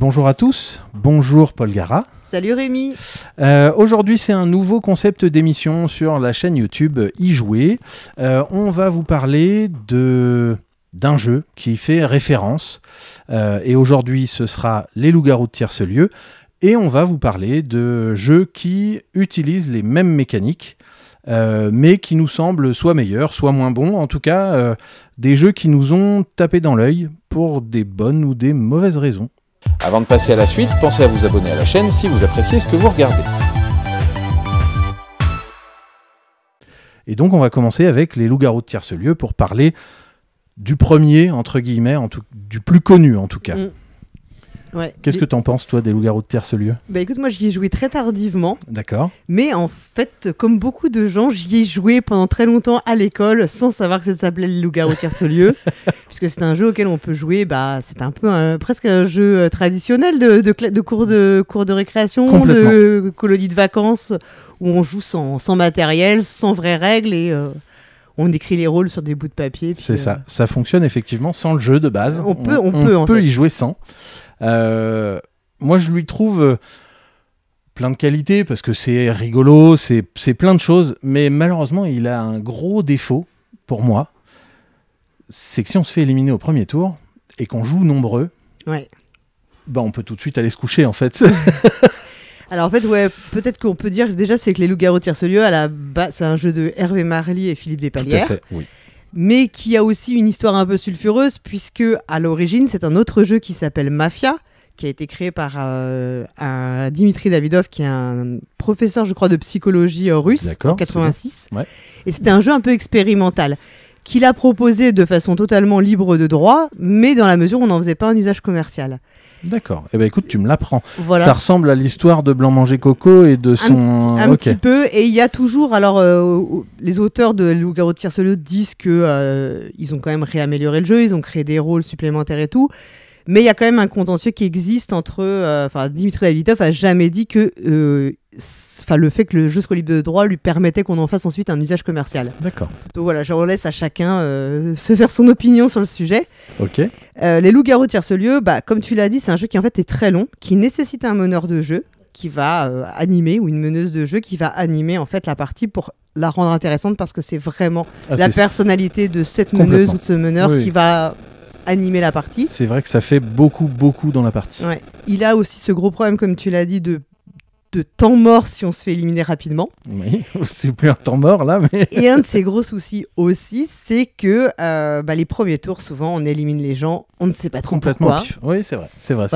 Bonjour à tous, bonjour Paul Gara. Salut Rémi. Euh, aujourd'hui, c'est un nouveau concept d'émission sur la chaîne YouTube euh, Y Jouer. Euh, on va vous parler de d'un jeu qui fait référence. et aujourd'hui, ce sera Les loups-garous de tierce lieu. Et on va vous parler de jeux qui utilisent les mêmes mécaniques, mais qui nous semblent soit meilleurs, soit moins bons. En tout cas, des jeux qui nous ont tapé dans l'œil pour des bonnes ou des mauvaises raisons. Avant de passer à la suite, pensez à vous abonner à la chaîne si vous appréciez ce que vous regardez. Et donc on va commencer avec les loups-garous de tierce pour parler du premier, entre guillemets, du plus connu en tout cas. Mm. Qu'est-ce que t'en penses, toi, des loups-garous de terre, ce lieu Bah écoute, moi j'y ai joué très tardivement. D'accord. Mais en fait, comme beaucoup de gens, j'y ai joué pendant très longtemps à l'école sans savoir que ça s'appelait les loups-garous de terre, puisque c'est un jeu auquel on peut jouer, bah c'est un peu presque un jeu euh, traditionnel de, de, cours, de cours de récréation, de colonie de vacances, où on joue sans, sans matériel, sans vraies règles et. Euh, on écrit les rôles sur des bouts de papier. C'est ça. Euh, ça fonctionne effectivement sans le jeu de base. On, peut, on, peut, y jouer sans. Euh, moi, je lui trouve euh, plein de qualités parce que c'est rigolo, c'est plein de choses, mais malheureusement, il a un gros défaut pour moi. C'est que si on se fait éliminer au premier tour et qu'on joue nombreux, bah on peut tout de suite aller se coucher en fait. Alors en fait, ouais, peut-être qu'on peut dire que déjà, c'est que Les Loups-Garous tirent ce lieu, à la base, c'est un jeu de Hervé Marly et Philippe Despalières. Tout Mais qui a aussi une histoire un peu sulfureuse, puisque à l'origine, c'est un autre jeu qui s'appelle Mafia, qui a été créé par euh, Dimitri Davidov, qui est un professeur, je crois, de psychologie euh, russe, en 86. Et c'était un jeu un peu expérimental qu'il a proposé de façon totalement libre de droit, mais dans la mesure où on n'en faisait pas un usage commercial. D'accord. et eh ben écoute, tu me l'apprends. Voilà. Ça ressemble à l'histoire de Blanc manger Coco et de son. Un, petit peu. Et il y a toujours. Alors, euh, les auteurs de Loup Garou disent que euh, ils ont quand même réamélioré le jeu. Ils ont créé des rôles supplémentaires et tout. Mais il y a quand même un contentieux qui existe entre. Euh, enfin, Dimitri Davidov a jamais dit que. Euh, enfin, le fait que le jeu soit libre de droit lui permettait qu'on en fasse ensuite un usage commercial. D'accord. Donc voilà, je laisse à chacun euh, se faire son opinion sur le sujet. Ok. les loups-garous de ce lieu, bah, comme tu l'as dit, c'est un jeu qui en fait est très long, qui nécessite un meneur de jeu qui va animer ou une meneuse de jeu qui va animer en fait la partie pour la rendre intéressante parce que c'est vraiment ah, la personnalité de cette meneuse ou de ce meneur qui va animer la partie. C'est vrai que ça fait beaucoup, beaucoup dans la partie. Il a aussi ce gros problème, comme tu l'as dit, de de temps mort si on se fait éliminer rapidement. Oui, c'est plus un temps mort là. Et un de ses gros soucis aussi, c'est que euh, bah, les premiers tours, souvent, on élimine les gens, on ne sait pas trop Complètement pourquoi. Oui, c'est vrai, c'est vrai,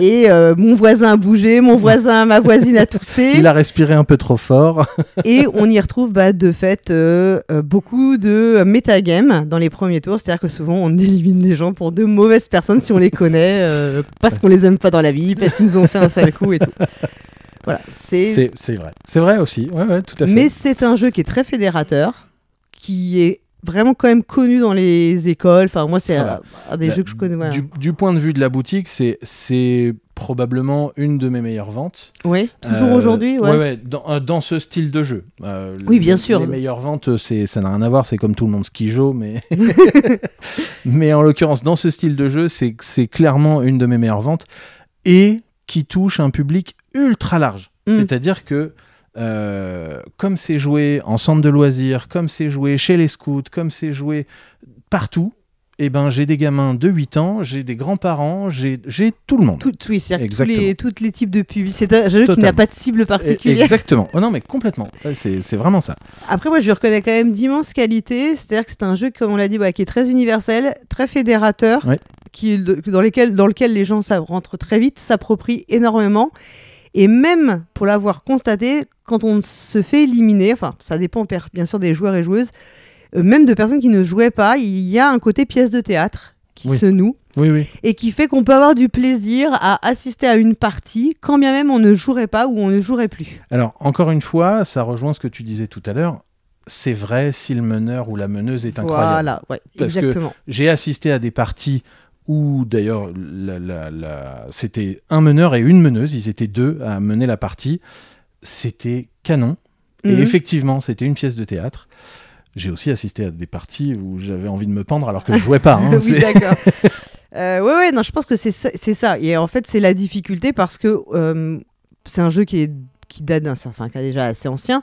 Et euh, mon voisin a bougé, mon voisin, ma voisine a toussé. Il a respiré un peu trop fort. et on y retrouve bah, de fait euh, beaucoup de metagames dans les premiers tours, c'est-à-dire que souvent, on élimine les gens pour de mauvaises personnes si on les connaît, parce qu'on les aime pas dans la vie, parce qu'ils nous ont fait un sale coup et tout c'est... vrai. C'est vrai aussi, tout à fait. Mais c'est un jeu qui est très fédérateur, qui est vraiment quand même connu dans les écoles. Enfin, moi, c'est ah bah, un des jeux que je connais. Du, point de vue de la boutique, c'est, probablement une de mes meilleures ventes. Oui, toujours euh, aujourd'hui. Ouais. Euh, dans, ce style de jeu. Euh, oui, bien sûr. Les meilleures ventes, ça n'a rien à voir, c'est comme tout le monde Ski mais. mais en l'occurrence, dans ce style de jeu, c'est, c'est clairement une de mes meilleures ventes. Et qui touche un public ultra large. Mm. C'est-à-dire que euh, comme c'est joué en centre de loisirs, comme c'est joué chez les scouts, comme c'est joué partout, eh ben, j'ai des gamins de 8 ans, j'ai des grands-parents, j'ai tout le monde. Tout, c'est-à-dire les, types de public. C'est un jeu qui n'a pas de cible particulière. Eh, exactement. Oh non, mais complètement. C'est vraiment ça. Après, moi, je reconnais quand même d'immenses qualités. C'est-à-dire que c'est un jeu, comme on l'a dit, bah, qui est très universel, très fédérateur, dans, dans lequel les gens rentrent très vite, s'approprient énormément et même pour l'avoir constaté, quand on se fait éliminer, enfin ça dépend bien sûr des joueurs et joueuses, euh, même de personnes qui ne jouaient pas, il y a un côté pièce de théâtre qui se noue. Oui, oui. Et qui fait qu'on peut avoir du plaisir à assister à une partie, quand bien même on ne jouerait pas ou on ne jouerait plus. Alors, encore une fois, ça rejoint ce que tu disais tout à l'heure c'est vrai si le meneur ou la meneuse est incroyable. Voilà, ouais, j'ai assisté à des parties où d'ailleurs c'était un meneur et une meneuse, ils étaient deux à mener la partie. C'était canon. Et mhm. effectivement, c'était une pièce de théâtre. J'ai aussi assisté à des parties où j'avais envie de me pendre alors que je jouais pas. Hein. oui, d'accord. Euh, non, je pense que c'est ça, Et en fait, c'est la difficulté parce que euh, c'est un jeu qui, qui date d'un certain, enfin, qui est déjà assez ancien.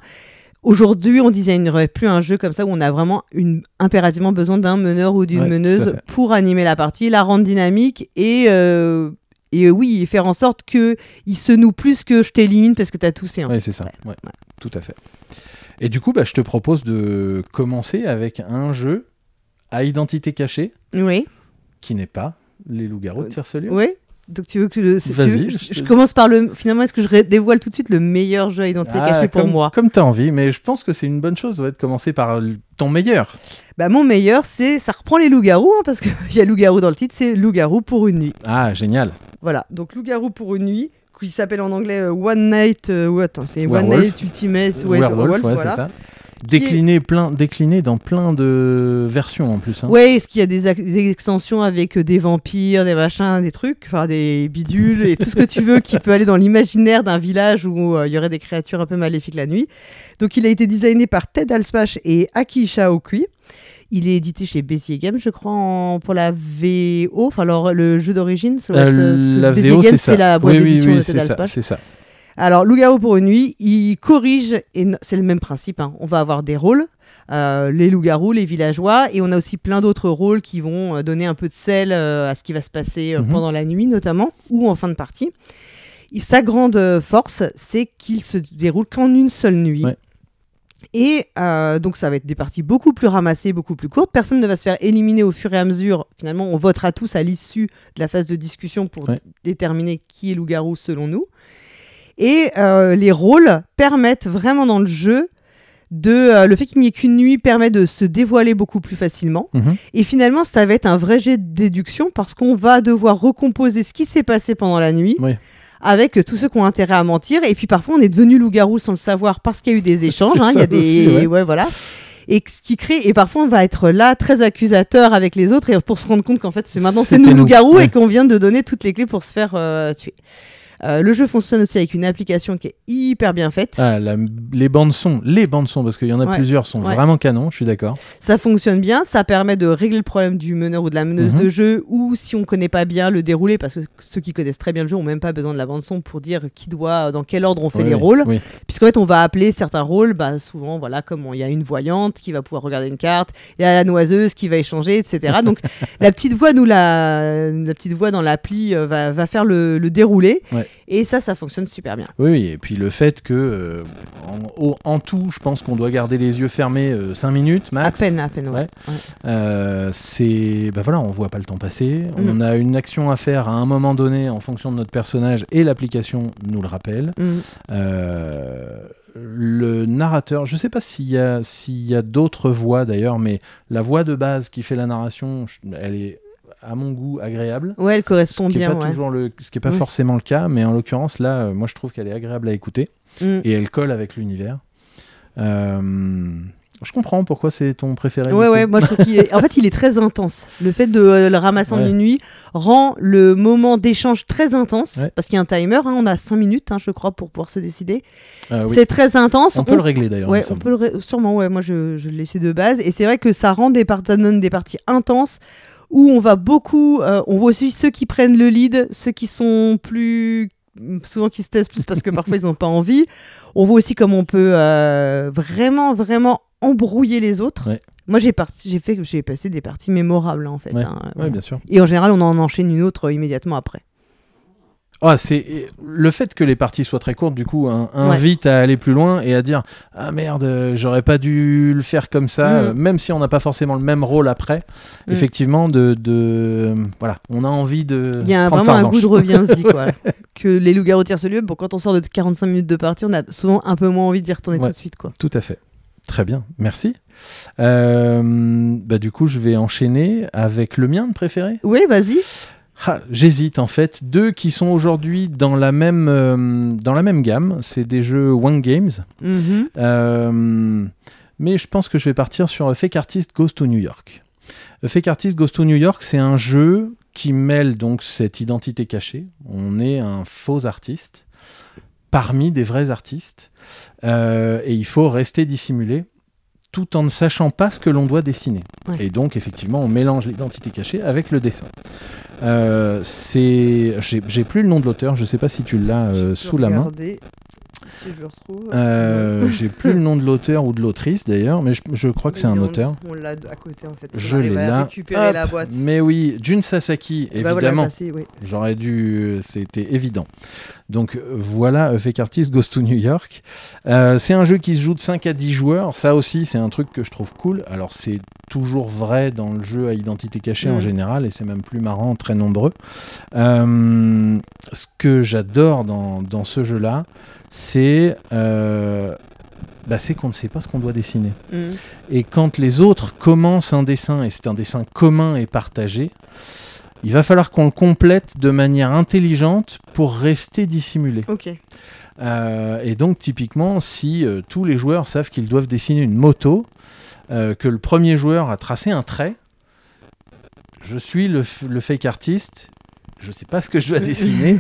Aujourd'hui, on désignerait plus un jeu comme ça où on a vraiment une, impérativement besoin d'un meneur ou d'une meneuse pour animer la partie, la rendre dynamique et, euh, et oui, faire en sorte que il se noue plus que je t'élimine parce que tu as toussé. Hein. Oui, c'est ça. Tout à fait. Et du coup, bah, je te propose de commencer avec un jeu à identité cachée. Oui. Qui n'est pas les loups-garous de euh, Oui, donc tu veux que le, je, commence par le. Finalement, est-ce que je dévoile tout de suite le meilleur jeu à identité ah, cachée pour moi Comme tu as envie, mais je pense que c'est une bonne chose de commencer par ton meilleur. Bah mon meilleur, c'est ça reprend les loups-garous hein, parce qu'il y a Loups-Garous dans le titre, c'est Loups-Garous pour une nuit. Ah génial. Voilà, donc Loups-Garous pour une nuit qui s'appelle en anglais euh, One Night. Euh, attends, c'est One Night Ultimate Werewolf, voilà. c'est ça. Décliné, plein, décliné dans plein de versions en plus. Hein. Ouais, est-ce qu'il y a des, extensions avec euh, des vampires, des machins, des trucs, enfin des bidules et tout ce que tu veux qui peut aller dans l'imaginaire d'un village où euh, il y aurait des créatures un peu maléfiques la nuit. Donc il a été designé par Ted Alspach et Akisha Okui Il est édité chez Bézier Games, je crois, pour la VO. Enfin, alors, le jeu d'origine, euh, la VO, c'est la boîte d'édition oui, oui, de Ted C'est ça. Alors, Loup-garou pour une nuit, il corrige, et c'est le même principe, hein. on va avoir des rôles, euh, les loup garous les villageois, et on a aussi plein d'autres rôles qui vont euh, donner un peu de sel euh, à ce qui va se passer mhm. pendant la nuit notamment, ou en fin de partie. sa grande force, c'est qu'il se déroule qu'en une seule nuit. Et donc ça va être des parties beaucoup plus ramassées, beaucoup plus courtes. Personne ne va se faire éliminer au fur et à mesure. Finalement, on votera tous à l'issue de la phase de discussion pour déterminer qui est loup-garou selon nous. Et euh, les rôles permettent vraiment dans le jeu de euh, le fait qu'il n'y ait qu'une nuit permet de se dévoiler beaucoup plus facilement. Mhm. Et finalement, ça va être un vrai jet de déduction parce qu'on va devoir recomposer ce qui s'est passé pendant la nuit. avec tous ceux qui ont intérêt à mentir. Et puis parfois, on est devenu loup-garou sans le savoir parce qu'il y a eu des échanges. Hein. Il y a des. ouais. voilà. Et ce qui crée, et parfois on va être là très accusateur avec les autres et pour se rendre compte qu'en fait c'est maintenant c'est nous loup-garou et qu'on vient de donner toutes les clés pour se faire euh, tuer. Euh, le jeu fonctionne aussi avec une application qui est hyper bien faite. Ah, les bandes son, les bandes son, parce qu'il y en a plusieurs, sont vraiment canons, je suis d'accord. Ça fonctionne bien, ça permet de régler le problème du meneur ou de la meneuse mhm. de jeu, ou si on connaît pas bien le déroulé, parce que ceux qui connaissent très bien le jeu ont même pas besoin de la bande son pour dire qui doit, euh, dans quel ordre on fait les rôles, puisqu'en fait on va appeler certains rôles, bah, souvent voilà, comme il y a une voyante qui va pouvoir regarder une carte, il y a la noiseuse qui va échanger, etc. Donc la petite voix nous la, la petite voix dans l'appli euh, va, faire le, déroulé. Et ça, ça fonctionne super bien. Oui, et puis le fait que, euh, en, tout, je pense qu'on doit garder les yeux fermés 5 euh, minutes max. À peine, à peine, ouais. Euh, c'est. Bah voilà, on voit pas le temps passer. Mm. On a une action à faire à un moment donné en fonction de notre personnage et l'application nous le rappelle. Mm. le narrateur, je ne sais pas s'il y a, s'il y a d'autres voix d'ailleurs, mais la voix de base qui fait la narration, elle est à mon goût, agréable. Ouais, elle correspond bien. pas toujours le, ce qui n'est pas mm. forcément le cas, mais en l'occurrence, là, euh, moi, je trouve qu'elle est agréable à écouter mm. et elle colle avec l'univers. Euh, je comprends pourquoi c'est ton préféré. Ouais, ouais, moi je trouve est... En fait, il est très intense. Le fait de euh, le ramasser en une nuit rend le moment d'échange très intense. Parce qu'il y a un timer, hein, on a 5 minutes, hein, je crois, pour pouvoir se décider. C'est très intense. On, peut le régler d'ailleurs. Ouais, on peut Sûrement, ouais, moi je, je l'ai laissé de base. Et c'est vrai que ça rend des, des parties intenses où on va beaucoup, euh, on voit aussi ceux qui prennent le lead, ceux qui sont plus souvent qui se testent plus parce que parfois ils n'ont pas envie. On voit aussi comment on peut euh, vraiment, vraiment embrouiller les autres. Moi, j'ai j'ai fait, j'ai passé des parties mémorables en fait. Ouais. Hein, bien sûr. Et en général, on en enchaîne une autre immédiatement après. Ah, c'est le fait que les parties soient très courtes, du coup, hein, invite à aller plus loin et à dire ah merde, euh, j'aurais pas dû le faire comme ça, mm. euh, même si on n'a pas forcément le même rôle après. Mm. Effectivement, de, voilà, on a envie de. Il y a vraiment un goût de reviens-y quoi. que les loups-garous tirent ce lieu. Bon, quand on sort de 45 minutes de partie, on a souvent un peu moins envie d'y retourner tout de suite quoi. Tout à fait. Très bien, merci. Euh, bah, du coup, je vais enchaîner avec le mien de préféré. Oui, vas-y. Ah, j'hésite en fait. Deux qui sont aujourd'hui dans, la même euh, dans la même gamme, c'est des jeux One Games. Mhm. Euh, mais je pense que je vais partir sur Fake Artist Goes to New York. Fake Artist Goes to New York, c'est un jeu qui mêle donc cette identité cachée. On est un faux artiste parmi des vrais artistes. Euh, et il faut rester dissimulé tout en ne sachant pas ce que l'on doit dessiner. Et donc, effectivement, on mélange l'identité cachée avec le dessin. Euh, c'est, j'ai, plus le nom de l'auteur, je sais pas si tu l'as euh, sous la main. Si je le retrouve. Euh, j'ai plus le nom de l'auteur ou de l'autrice d'ailleurs, mais je, crois que c'est un auteur. On l'a à côté en fait. Je l'ai là. Récupérer la boîte. Mais oui, Jun Sasaki, bah évidemment. J'aurais dû. C'était évident. Donc voilà, Fake Artist Goes to New York. Euh, c'est un jeu qui se joue de 5 à 10 joueurs. Ça aussi, c'est un truc que je trouve cool. Alors, c'est toujours vrai dans le jeu à identité cachée en mm. général, et c'est même plus marrant, très nombreux. Euh, ce que j'adore dans, dans ce jeu-là, c'est euh, bah, qu'on ne sait pas ce qu'on doit dessiner. Mm. Et quand les autres commencent un dessin, et c'est un dessin commun et partagé, il va falloir qu'on le complète de manière intelligente pour rester dissimulé. Euh, et donc typiquement, si euh, tous les joueurs savent qu'ils doivent dessiner une moto, euh, que le premier joueur a tracé un trait, je suis le, le fake artiste, je ne sais pas ce que je dois dessiner,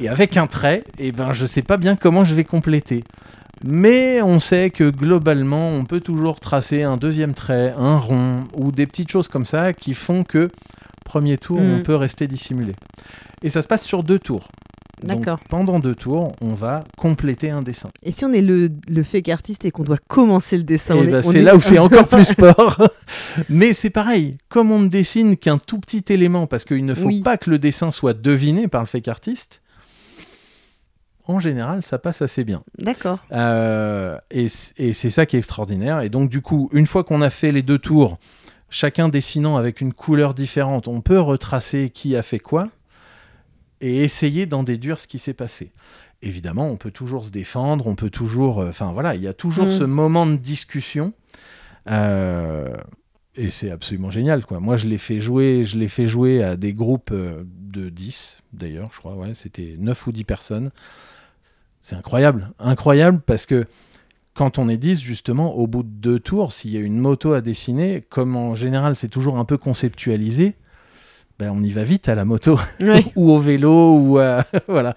et avec un trait, et eh ben, je ne sais pas bien comment je vais compléter. Mais on sait que globalement, on peut toujours tracer un deuxième trait, un rond, ou des petites choses comme ça qui font que, premier tour, on mm. peut rester dissimulé. Et ça se passe sur deux tours. D'accord. Pendant deux tours, on va compléter un dessin. Et si on est le, fake artiste et qu'on doit commencer le dessin eh ben, C'est là où c'est encore plus sport. Mais c'est pareil, comme on ne dessine qu'un tout petit élément, parce qu'il ne faut pas que le dessin soit deviné par le fake artiste, en général, ça passe assez bien. D'accord. Euh, et, c'est ça qui est extraordinaire. Et donc, du coup, une fois qu'on a fait les deux tours, chacun dessinant avec une couleur différente, on peut retracer qui a fait quoi et essayer d'en déduire ce qui s'est passé. Évidemment, on peut toujours se défendre, on peut toujours. Euh, enfin, voilà, il y a toujours mm. ce moment de discussion. Euh, et c'est absolument génial quoi. Moi je l'ai fait jouer, je l'ai fait jouer à des groupes de 10 d'ailleurs, je crois ouais, c'était 9 ou 10 personnes c'est incroyable. Incroyable parce que quand on est 10, justement, au bout de deux tours, s'il y a une moto à dessiner, comme en général c'est toujours un peu conceptualisé, ben on y va vite à la moto, ou au vélo, ou voilà.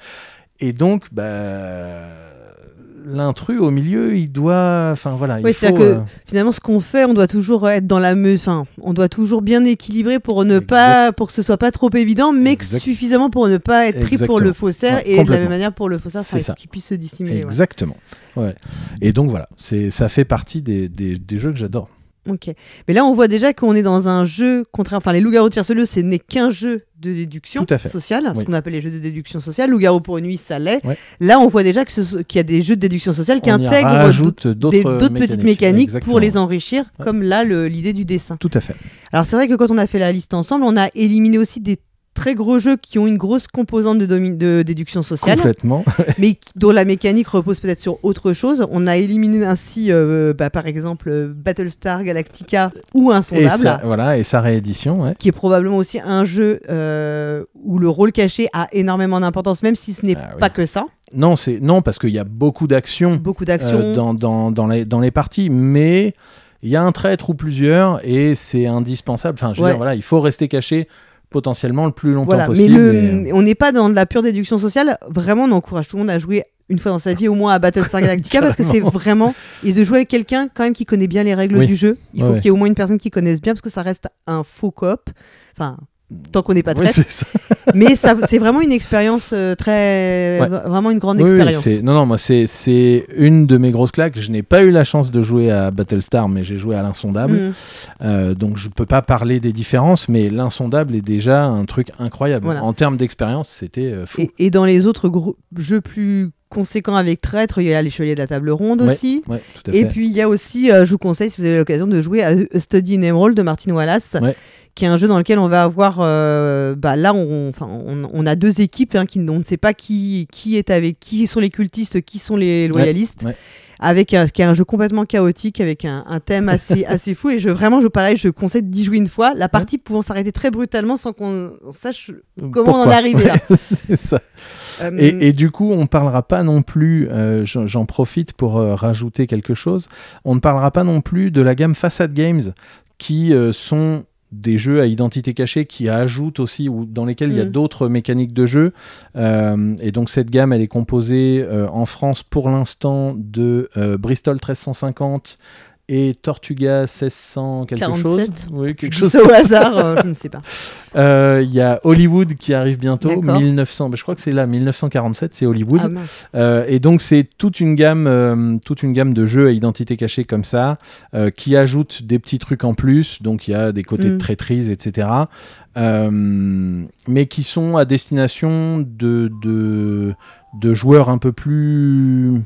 Et donc, ben l'intrus au milieu, il doit. Enfin voilà. Oui, c'est-à-dire que euh, finalement, ce qu'on fait, on doit toujours être dans la Enfin, on doit toujours bien équilibrer pour ne pas, pour que ce soit pas trop évident, mais suffisamment pour ne pas être pris pour le faussaire et de la même manière pour le faussaire, ça. qu'il puisse se dissimuler. Exactement. Et donc voilà, c'est ça fait partie des, des, jeux que j'adore. Ok. Mais là, on voit déjà qu'on est dans un jeu contraire. Enfin, les loups-garous tirent ce lieu, ce n'est qu'un jeu de déduction sociale, ce qu'on appelle les jeux de déduction sociale. ou garou pour une nuit, ça l'est. Là, on voit déjà qu'il y a des jeux de déduction sociale qui intègrent d'autres petites mécaniques pour les enrichir, comme là l'idée du dessin. Tout à fait. Alors c'est vrai que quand on a fait la liste ensemble, on a éliminé aussi des très gros jeux qui ont une grosse composante de, déduction sociale. Complètement. mais dont la mécanique repose peut-être sur autre chose. On a éliminé ainsi, euh, bah, par exemple, Battlestar Galactica ou Insondable. Et voilà, et sa réédition. Qui est probablement aussi un jeu euh, où le rôle caché a énormément d'importance, même si ce n'est ah pas que ça. Non, c'est non parce qu'il y a beaucoup d'actions beaucoup d'action euh, dans, dans, dans, les, parties, mais il y a un traître ou plusieurs et c'est indispensable. Enfin, je voilà, il faut rester caché potentiellement le plus longtemps possible. Mais, euh, on n'est pas dans de la pure déduction sociale. Vraiment, on encourage tout le monde à jouer une fois dans sa vie au moins à Battlestar Galactica parce que c'est vraiment et de jouer avec quelqu'un quand même qui connaît bien les règles du jeu. Il faut qu'il y ait au moins une personne qui connaisse bien parce que ça reste un faux cop. Enfin, tant qu'on n'est pas très. mais ça, c'est vraiment une expérience euh, très, vraiment une grande expérience. non, non, moi c'est c'est une de mes grosses claques. Je n'ai pas eu la chance de jouer à Battlestar, mais j'ai joué à l'insondable. Mm. Euh, donc je peux pas parler des différences, mais l'insondable est déjà un truc incroyable. En termes d'expérience, c'était euh, fou. et, dans les autres jeux plus conséquent avec Traître, il y a les Chevaliers de la Table Ronde aussi. et puis il y a aussi, euh, je vous conseille si vous avez l'occasion de jouer à Study in Emerald de Martin Wallace. qui est un jeu dans lequel on va avoir, euh, bah, là, on, on, a deux équipes, hein, qui, on ne sait pas qui, qui est avec, qui sont les cultistes, qui sont les loyalistes avec qui est un jeu complètement chaotique, avec un, thème assez, assez fou. Et je, vraiment, je, pareil, je conseille d'y jouer une fois. La partie pouvant s'arrêter très brutalement sans qu'on sache euh, comment on en est arrivé là. c'est ça. Euh, et, du coup, on ne parlera pas non plus, euh, j'en profite pour rajouter quelque chose, on ne parlera pas non plus de la gamme Facade Games qui sont des jeux à identité cachée qui ajoutent aussi, ou dans lesquels il y a mm. d'autres mécaniques de jeu. Euh, et donc cette gamme, elle est composée euh, en France pour l'instant de euh, Bristol 1350, et Tortuga 1600 quelque chose. Oui, quelque chose. au hasard, euh, je ne sais pas. Euh, il y a Hollywood qui arrive bientôt, 1900. je crois que c'est là, 1947, c'est Hollywood. Ah, euh, et donc c'est toute une gamme, toute une gamme de jeux à identité cachée comme ça, qui ajoutent des petits trucs en plus. Donc il y a des côtés mm. de traîtrise, etc. mais qui sont à destination de, de joueurs un peu plus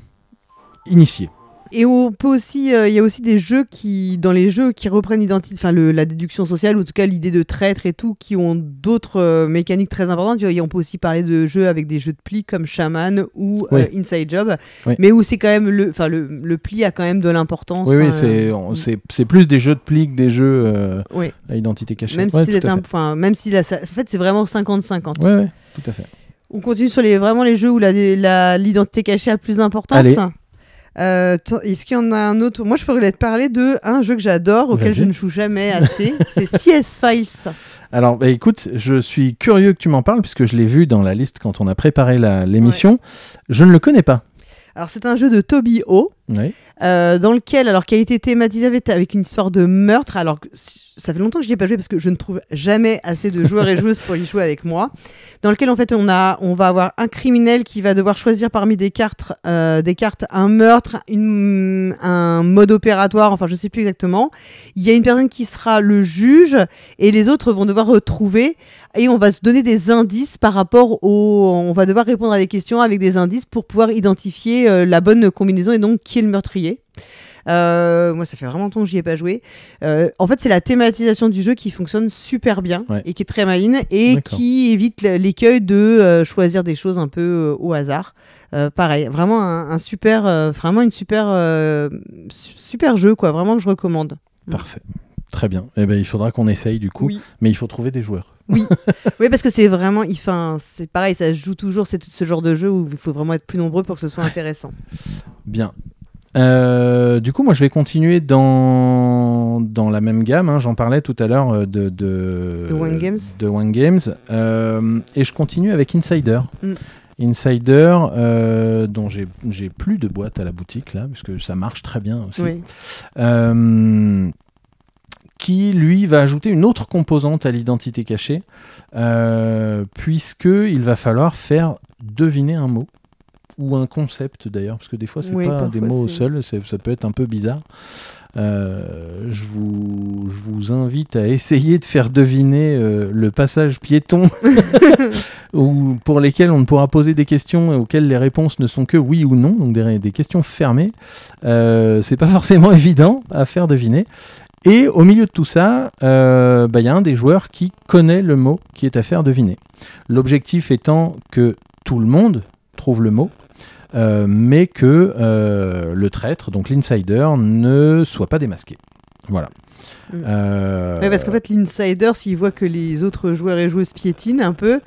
initiés. Et on peut aussi, euh, il y a aussi des jeux qui, dans les jeux qui reprennent l'identité, enfin la déduction sociale, ou en tout cas l'idée de traître et tout, qui ont d'autres euh, mécaniques très importantes. on peut aussi parler de jeux avec des jeux de plis comme Shaman ou euh, Inside Job, mais où c'est quand même le, enfin le, pli a quand même de l'importance. Oui, oui, c'est plus des jeux de plis que des jeux à identité cachée. Même si, un, point, même si la, en fait c'est vraiment 50-50. Oui, tout à fait. On continue sur les, vraiment les jeux où l'identité cachée a plus d'importance. Euh, est-ce qu'il y en a un autre Moi, je pourrais te parler de un jeu que j'adore, auquel je ne joue jamais assez. c'est CS Files. Alors, bah, écoute, je suis curieux que tu m'en parles, puisque je l'ai vu dans la liste quand on a préparé l'émission. Je ne le connais pas. Alors, c'est un jeu de Toby O. Oui. Euh, dans lequel, alors qui a été thématisé avec une histoire de meurtre, alors ça fait longtemps que je n'y ai pas joué parce que je ne trouve jamais assez de joueurs et joueuses pour y jouer avec moi, dans lequel en fait on, a, on va avoir un criminel qui va devoir choisir parmi des cartes, euh, des cartes un meurtre, un mode opératoire, enfin je ne sais plus exactement. Il y a une personne qui sera le juge et les autres vont devoir retrouver et on va se donner des indices par rapport au... On va devoir répondre à des questions avec des indices pour pouvoir identifier euh, la bonne combinaison et donc qui est le meurtrier. Euh, moi, ça fait vraiment longtemps que j'y ai pas joué. Euh, en fait, c'est la thématisation du jeu qui fonctionne super bien et qui est très maline et qui évite l'écueil de euh, choisir des choses un peu au hasard. pareil, vraiment un, super, vraiment une super, super jeu quoi. Vraiment que je recommande. Mm. Parfait. Très bien. Eh ben, il faudra qu'on essaye du coup, mais il faut trouver des joueurs. Oui, oui parce que c'est vraiment, enfin, c'est pareil, ça joue toujours, c'est tout ce genre de jeu où il faut vraiment être plus nombreux pour que ce soit intéressant. Bien. Euh, du coup, moi, je vais continuer dans, la même gamme. Hein. J'en parlais tout à l'heure euh, de, de, One Games. Euh, et je continue avec Insider. Mm. Insider, dont j'ai plus de boîte à la boutique, là, parce que ça marche très bien aussi. qui lui va ajouter une autre composante à l'identité cachée, euh, puisque il va falloir faire deviner un mot ou un concept d'ailleurs, parce que des fois c'est pas des mots seuls, ça peut être un peu bizarre. Euh, je, vous, vous invite à essayer de faire deviner euh, le passage piéton ou pour lesquels on ne pourra poser des questions auxquelles les réponses ne sont que oui ou non, donc des, questions fermées. Euh, c'est pas forcément évident à faire deviner. Et au milieu de tout ça, il euh, bah, y a un des joueurs qui connaît le mot qui est à faire deviner. L'objectif étant que tout le monde trouve le mot, euh, mais que euh, le traître, donc l'insider, ne soit pas démasqué. Voilà. Mm. Euh, parce qu'en fait, l'insider, s'il voit que les autres joueurs et joueuses piétinent un peu,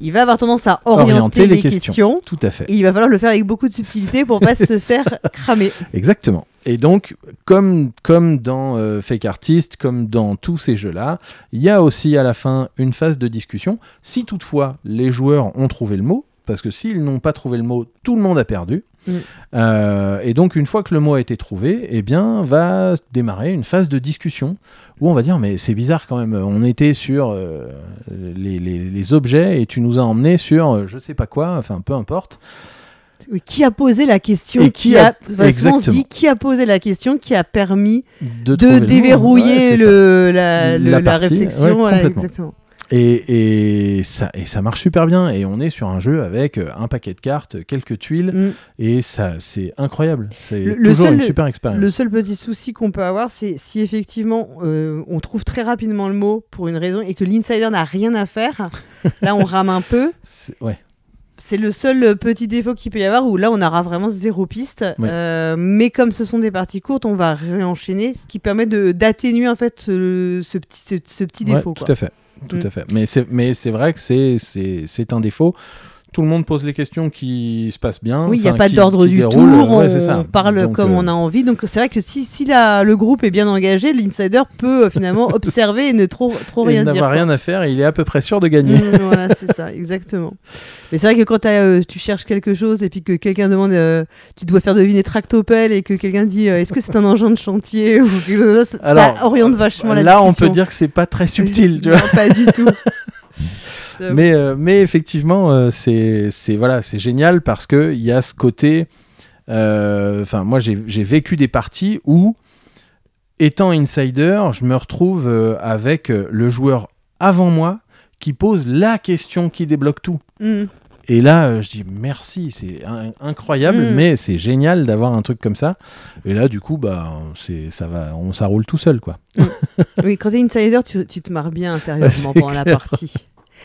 il va avoir tendance à orienter, les, questions. Tout à fait. il va falloir le faire avec beaucoup de subtilité pour pas se faire cramer. Exactement. Et donc, comme, comme dans Fake Artist, comme dans tous ces jeux-là, il y a aussi à la fin une phase de discussion. Si toutefois les joueurs ont trouvé le mot, parce que s'ils n'ont pas trouvé le mot, tout le monde a perdu. Mm. Euh, et donc, une fois que le mot a été trouvé, eh bien, va démarrer une phase de discussion où on va dire mais c'est bizarre quand même. On était sur euh, les, objets et tu nous as emmenés sur je euh, je sais pas quoi. Enfin, peu importe. qui a posé la question qui, a, dit qui a posé la question qui a permis de, déverrouiller le, la, réflexion et, ça, marche super bien. Et on est sur un jeu avec euh, un paquet de cartes, quelques tuiles, mm. et ça, c'est incroyable. C'est toujours une super expérience. Le seul petit souci qu'on peut avoir, c'est si effectivement euh, on trouve très rapidement le mot pour une raison et que l'insider n'a rien à faire, là on rame un peu. Ouais. C'est le seul euh, petit défaut qu'il peut y avoir où là on aura vraiment zéro piste. mais comme ce sont des parties courtes, on va réenchaîner, ce qui permet d'atténuer en fait ce, petit, ce, petit défaut. Tout à fait tout mm. à fait. Mais c'est vrai que c'est un défaut tout le monde pose les questions qui se passent bien. Oui, il n'y a pas d'ordre du tout, euh, on, parle comme euh, on a envie. Donc c'est vrai que si, le groupe est bien engagé, l'insider peut euh, finalement observer et ne trop, trop rien dire. Il n'a rien à faire et il est à peu près sûr de gagner. Mm, voilà, c'est ça, exactement. Mais c'est vrai que quand tu cherches quelque chose et puis que quelqu'un demande, tu dois faire deviner tractopelle et que quelqu'un dit est-ce que c'est un engin de chantier ou ça, oriente vachement la là, Là, on peut dire que c'est pas très subtil. Tu vois. pas du tout. Euh, mais, effectivement, euh, c'est voilà, c'est génial parce que il y a ce côté. Euh, enfin, moi, j'ai vécu des parties où, étant insider, je me retrouve avec le joueur avant moi qui pose la question qui débloque tout. Mm. Et là, je dis merci, c'est incroyable, mm. mais c'est génial d'avoir un truc comme ça. Et là, du coup, bah, c'est ça va, on ça tout seul, quoi. Mm. oui, quand t'es insider, tu, te marres bien intérieurement pendant la partie.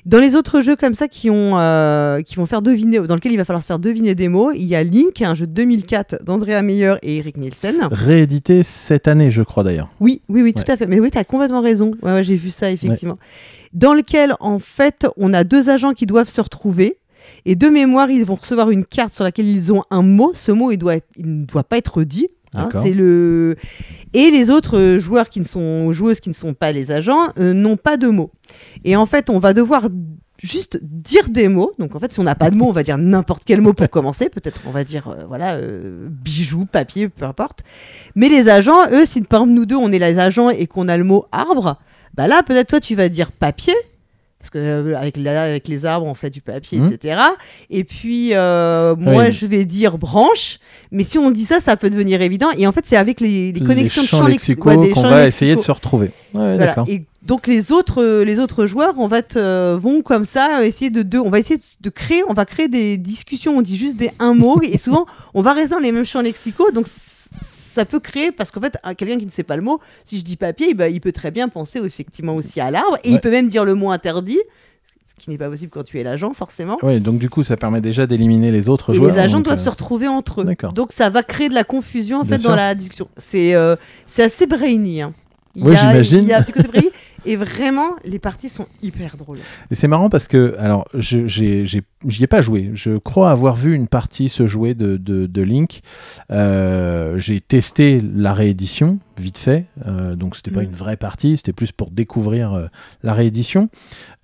Dans les autres jeux comme ça qui, ont, euh, qui vont faire deviner, dans lequel il va falloir se faire deviner des mots, il y a Link, un jeu de 2004 d'Andrea Meyer et Eric Nielsen. Réédité cette année, je crois d'ailleurs. Oui, oui, oui, tout à fait. Mais oui, tu as complètement raison. Ouais, j'ai vu ça, effectivement. Dans lequel, en fait, on a deux agents qui doivent se retrouver. Et de mémoire, ils vont recevoir une carte sur laquelle ils ont un mot. Ce mot, il, doit il ne doit pas être dit. Hein, c'est le et les autres joueurs qui ne sont joueuses qui ne sont pas les agents euh, n'ont pas de mots. Et en fait, on va devoir juste dire des mots. Donc en fait, si on n'a pas de mots, on va dire n'importe quel mot pour commencer. Peut-être on va dire euh, voilà euh, bijoux, papier, peu importe. Mais les agents, eux, si par nous deux on est les agents et qu'on a le mot arbre, bah là peut-être toi tu vas dire papier parce que euh, avec, les arbres on fait du papier, mmh. etc. Et puis euh, ah moi je vais dire branche, mais si on dit ça, ça peut devenir évident. Et en fait c'est avec les, les connexions de champs lexicaux qu'on va essayer de se retrouver. Ouais, donc les autres, euh, les autres joueurs, euh, vont comme ça essayer de, on va essayer de créer, on va créer des discussions. On dit juste des un mot et souvent on va rester dans les mêmes champs lexicaux. Donc ça peut créer parce qu'en fait quelqu'un qui ne sait pas le mot, si je dis papier, bah, il peut très bien penser effectivement aussi à l'arbre et il peut même dire le mot interdit ce qui n'est pas possible quand tu es l'agent, forcément. Oui, donc du coup, ça permet déjà d'éliminer les autres joueurs. Les agents doivent euh, se retrouver entre eux. Donc ça va créer de la confusion en fait dans la discussion. C'est c'est assez brainy. Hein. oui, j'imagine. Il y a un petit côté Et vraiment, les parties sont hyper drôles. Et c'est marrant parce que, alors, j'y ai, ai, pas joué. Je crois avoir vu une partie se jouer de, Link. Euh, j'ai testé la réédition, vite fait. Euh, donc, c'était pas mm. une vraie partie, c'était plus pour découvrir euh, la réédition.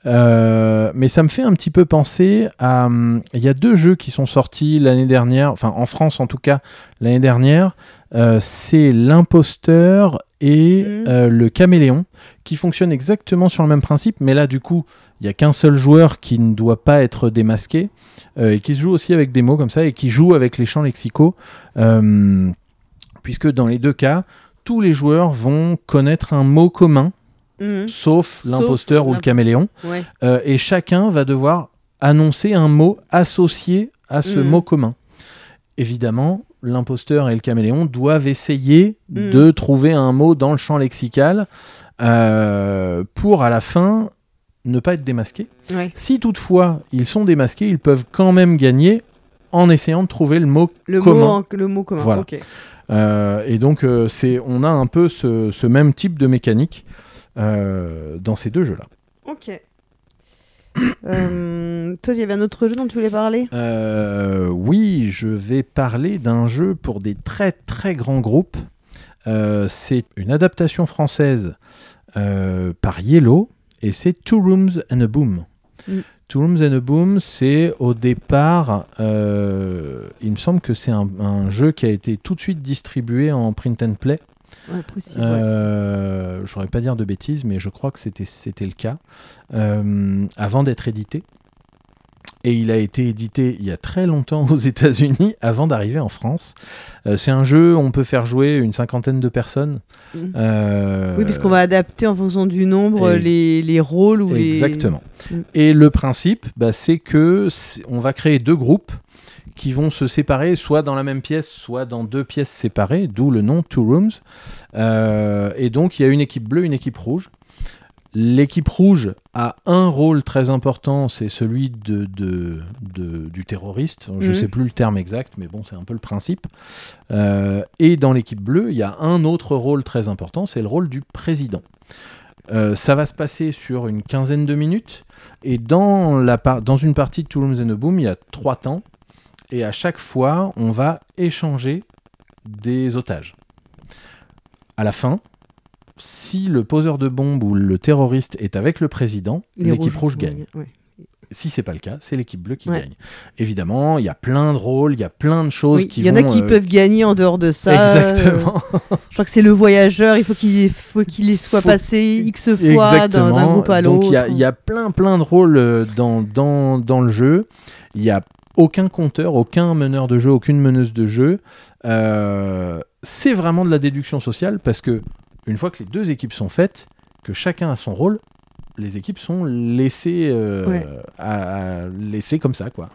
Euh, mais ça me fait un petit peu penser à. Hum, il y a deux jeux qui sont sortis l'année dernière, enfin en France en tout cas, l'année dernière. c'est L'imposteur et mm. le caméléon qui fonctionne exactement sur le même principe, mais là du coup, il n'y a qu'un seul joueur qui ne doit pas être démasqué, euh, et qui se joue aussi avec des mots comme ça, et qui joue avec les champs lexicaux, euh, puisque dans les deux cas, tous les joueurs vont connaître un mot commun, mhm. sauf l'imposteur ou le caméléon, euh, et chacun va devoir annoncer un mot associé à ce mhm. mot commun. Évidemment, l'imposteur et le caméléon doivent essayer mhm. de trouver un mot dans le champ lexical euh, pour à la fin ne pas être démasqués. Si toutefois ils sont démasqués, ils peuvent quand même gagner en essayant de trouver le mot le commun. le mot commun, voilà. Euh, et donc euh, c'est, on a un peu ce, même type de mécanique dans ces deux jeux-là. Ok. toi, il y avait un autre jeu dont tu voulais parler Oui, je vais parler d'un jeu pour des très très grands groupes. c'est une adaptation française euh, par Yellow, et c'est Two Rooms and a Boom. Mm. Two Rooms and a Boom, c'est au départ, euh, il me semble que c'est un, jeu qui a été tout de suite distribué en print and play. Ouais, possible, euh, pas dire de bêtises, mais je crois que c'était le cas, avant d'être édité et il a été édité il y a très longtemps aux États-Unis avant d'arriver en France. Euh, c'est un jeu, où on peut faire jouer une cinquantaine de personnes. Mhm. Euh, oui, puisqu'on va adapter en fonction du nombre les, les, rôles Exactement. Mm. Et le principe, bah, c'est que on va créer deux groupes qui vont se séparer soit dans la même pièce, soit dans deux pièces séparées, d'où le nom Two Rooms. Euh, et donc il y a une équipe bleue, une équipe rouge. L'équipe rouge a un rôle très important, c'est celui de, du terroriste. Je ne mhm. sais plus le terme exact, mais bon, c'est un peu le principe. Euh, et dans l'équipe bleue, il y a un autre rôle très important, c'est le rôle du président. Euh, ça va se passer sur une quinzaine de minutes. Et dans, la dans une partie de Toulouse and Boom, il y a trois temps. Et à chaque fois, on va échanger des otages. À la fin, si le poseur de bombe ou le terroriste est avec le président, l'équipe rouge gagne. Si c'est pas le cas, c'est l'équipe bleue qui gagne. Évidemment, il y a plein de rôles, il y a plein de choses oui, qui Il y en a qui euh, peuvent gagner en dehors de ça. Exactement. je crois que c'est le voyageur, il faut qu'il faut qu'il soit passé X fois d'un groupe à l'autre. Donc il y, a plein plein de rôles euh, dans, dans, le jeu. Il y a aucun compteur, aucun meneur de jeu, aucune meneuse de jeu. Euh, c'est vraiment de la déduction sociale parce que une fois que les deux équipes sont faites, que chacun a son rôle, les équipes sont laissées, euh, comme ça quoi.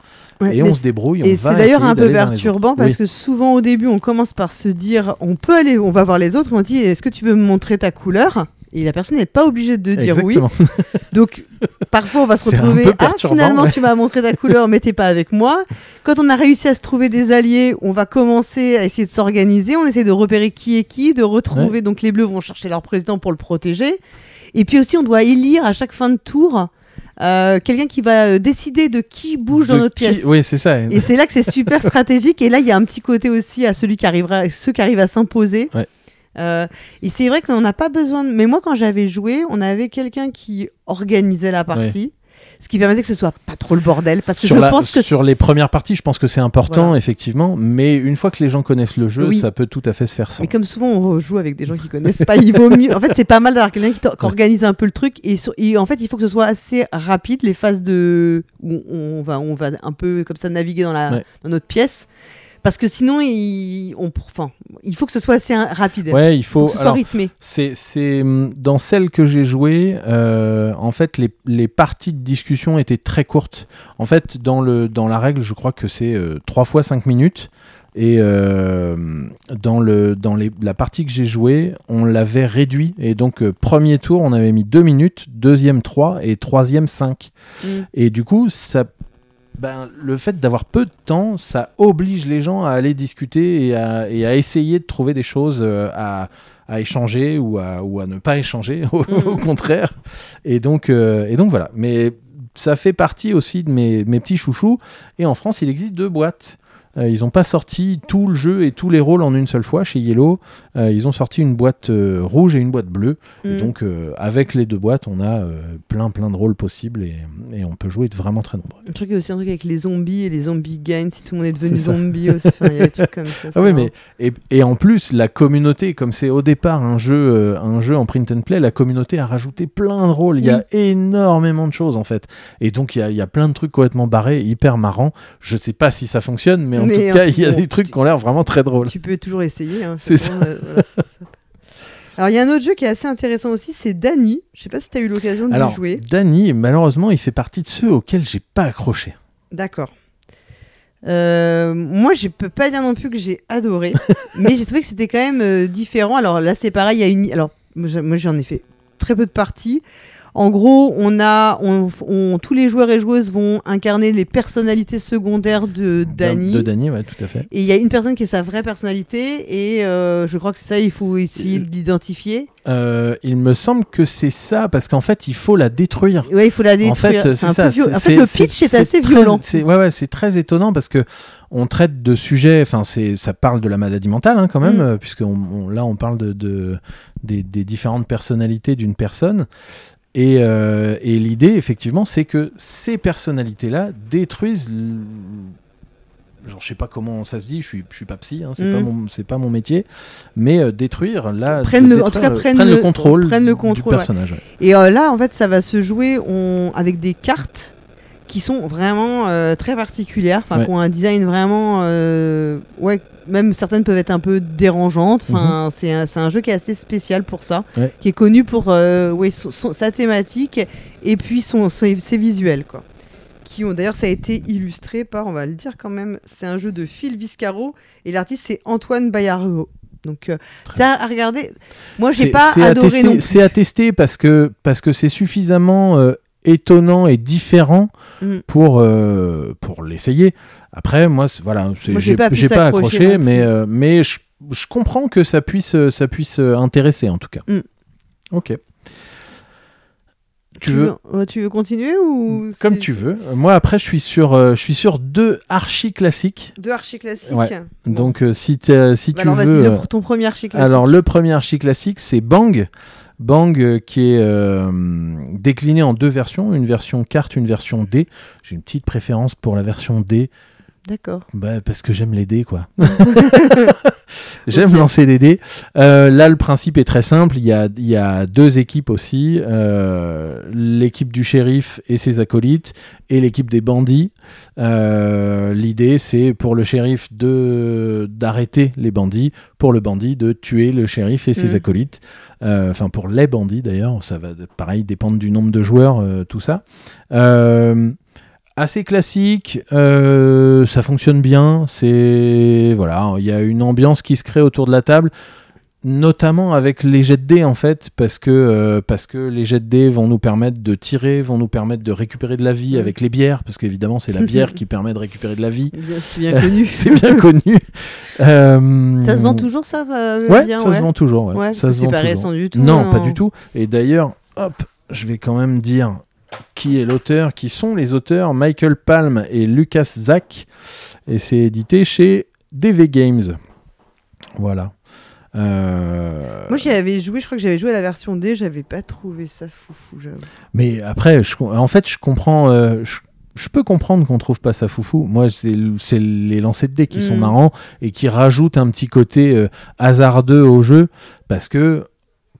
et on se débrouille. On et c'est d'ailleurs un peu perturbant parce que souvent au début on commence par se dire on peut aller, on va voir les autres, on dit est-ce que tu veux me montrer ta couleur et la personne n'est pas obligée de dire oui. Donc parfois on va se retrouver ah finalement tu m'as montré ta couleur mais t'es pas avec moi. Quand on a réussi à se trouver des alliés, on va commencer à essayer de s'organiser, on essaie de repérer qui est qui, de retrouver donc les bleus vont chercher leur président pour le protéger. Et puis aussi on doit élire à chaque fin de tour euh, quelqu'un qui va euh, décider de qui bouge dans notre pièce. Oui, c'est ça. Et c'est là que c'est super stratégique. Et là, il y a un petit côté aussi à celui qui arrivera, ceux qui arrivent à s'imposer. Ouais. Euh, et c'est vrai qu'on n'a pas besoin de... Mais moi, quand j'avais joué, on avait quelqu'un qui organisait la partie. ce qui permettait que ce soit pas trop le bordel parce que sur je pense que sur les premières parties je pense que c'est important effectivement mais une fois que les gens connaissent le jeu ça peut tout à fait se faire sans mais comme souvent on joue avec des gens qui connaissent pas il vaut mieux en fait c'est pas mal d'avoir quelqu'un qui, organise un peu le truc et, en fait il faut que ce soit assez rapide les phases de où on va on va un peu comme ça naviguer dans la dans notre pièce parce que sinon, il, il faut que ce soit assez rapide. Ouais, il faut, que ce rythmé. C'est hum, dans celle que j'ai jouée, euh, en fait, les, parties de discussion étaient très courtes. En fait, dans, le, dans la règle, je crois que c'est 3 euh, fois 5 minutes. Et euh, dans, le, dans la partie que j'ai jouée, on l'avait réduit. Et donc, premier tour, on avait mis 2 minutes, deuxième 3 et troisième 5. Mm. Et du coup, ça ben, le fait d'avoir peu de temps, ça oblige les gens à aller discuter et à, essayer de trouver des choses euh, à, échanger ou à, ne pas échanger, mhm. au, contraire. Et donc, euh, et donc voilà. Mais ça fait partie aussi de mes, petits chouchous. Et en France, il existe deux boîtes. Euh, ils n'ont pas sorti tout le jeu et tous les rôles en une seule fois chez Yellow. Euh, ils ont sorti une boîte euh, rouge et une boîte bleue. Mm. donc, euh, avec les deux boîtes, on a plein, plein de rôles possibles et, on peut jouer de vraiment très nombreux. truc, il y a aussi un truc avec les zombies et les zombies gagnent si tout le monde est devenu zombie aussi. y a des trucs comme ça. Ah oui, mais, et, en plus, la communauté, comme c'est au départ un jeu, un jeu en print and play, la communauté a rajouté plein de rôles. Il y a énormément de choses en fait. Et donc, il y a, plein de trucs complètement barrés, hyper marrants. Je sais pas si ça fonctionne, mais en tout cas, il y a des trucs qui ont l'air vraiment très drôles. Tu peux toujours essayer. Hein, c'est ça. Alors, il y a un autre jeu qui est assez intéressant aussi, c'est Dany. Je sais pas si tu as eu l'occasion de le jouer. Dany, malheureusement, il fait partie de ceux auxquels j'ai pas accroché. D'accord. Euh, moi, je peux pas dire non plus que j'ai adoré, mais j'ai trouvé que c'était quand même euh, différent. Alors là, c'est pareil, il y a une. Alors, moi, j'en ai fait très peu de parties. En gros, on a, on, tous les joueurs et joueuses vont incarner les personnalités secondaires de Dany. De, Dany, ouais, tout à fait. Et il y a une personne qui est sa vraie personnalité, et euh, je crois que c'est ça, il faut essayer de l'identifier. Euh, il me semble que c'est ça, parce qu'en fait, il faut la détruire. Oui, il faut la détruire. En fait, euh, c'est ça. le pitch est, assez violent. ouais, ouais, c'est très étonnant parce que on traite de sujets, enfin ça parle de la maladie mentale hein, quand même, mm. euh, puisque là on parle de, des, différentes personnalités d'une personne. Euh, et, l'idée, effectivement, c'est que ces personnalités-là détruisent Je ne sais pas comment ça se dit, je suis, suis pas psy, hein, c'est pas mm. mon métier, mais euh, détruire là, prennent le, en tout cas prennent, le, contrôle, du personnage. Et là en fait ça va se jouer avec des cartes qui sont vraiment euh, très particulières, enfin qui ont un design vraiment, euh, ouais, même certaines peuvent être un peu dérangeantes. Enfin, mhm. c'est un, jeu qui est assez spécial pour ça, qui est connu pour euh, ouais, sa thématique et puis son, ses, visuels, quoi. Qui ont d'ailleurs ça a été illustré par, on va le dire quand même, c'est un jeu de Phil Viscaro et l'artiste c'est Antoine Bayarugo. Donc ça à regarder. Moi j'ai pas adoré C'est à tester parce que parce que c'est suffisamment étonnant et différent mm. pour, euh, pour l'essayer. Après, moi, voilà, j'ai pas, accroché, mais, euh, mais je, je, comprends que ça puisse, euh, ça puisse intéresser en tout cas. Mm. Ok. Tu veux... tu veux continuer ou comme tu veux moi après je suis sur je suis sur deux archi classiques deux archi classiques donc si, si bah, tu veux alors ton premier archi classique alors le premier archi classique c'est Bang Bang euh, qui est euh, décliné en deux versions, une version carte, une version D. J'ai une petite préférence pour la version D D'accord. Bah, parce que j'aime les dés, quoi. j'aime lancer des dés. Euh, là, le principe est très simple. Il y a, y deux équipes aussi. Euh, l'équipe du shérif et ses acolytes et l'équipe des bandits. Euh, l'idée, c'est pour le shérif de d'arrêter les bandits, pour le bandit de tuer le shérif et ses hmm. acolytes. Enfin, pour les bandits d'ailleurs, ça va pareil dépendre du nombre de joueurs, tout ça. Euh, assez classique, euh, ça fonctionne bien, c'est voilà, il y a une ambiance qui se crée autour de la table, notamment avec les jets de dés en fait, parce que, euh, parce que les jets de dés vont nous permettre de tirer, vont nous permettre de récupérer de la vie mm. avec les bières, parce qu'évidemment c'est la bière qui permet de récupérer de la vie. C'est bien connu. c'est bien connu. Euh, ça se vend toujours ça ouais, ça se vend toujours. Ouais. ça pas du tout. Non, non, pas du tout. Et d'ailleurs, hop, je vais quand même dire qui est l'auteur, qui sont les auteurs Michael Palm et Lucas Zach. Et c'est édité chez DV Games. Voilà. Euh, Moi, j'y joué, je crois que j'avais joué à la version D, j'avais pas trouvé ça foufou, Mais après, en fait, je comprends. Euh, je, peux comprendre qu'on trouve pas ça foufou. Moi, c'est les lancers de dés qui sont mm. marrants et qui rajoutent un petit côté euh, hasardeux au jeu parce que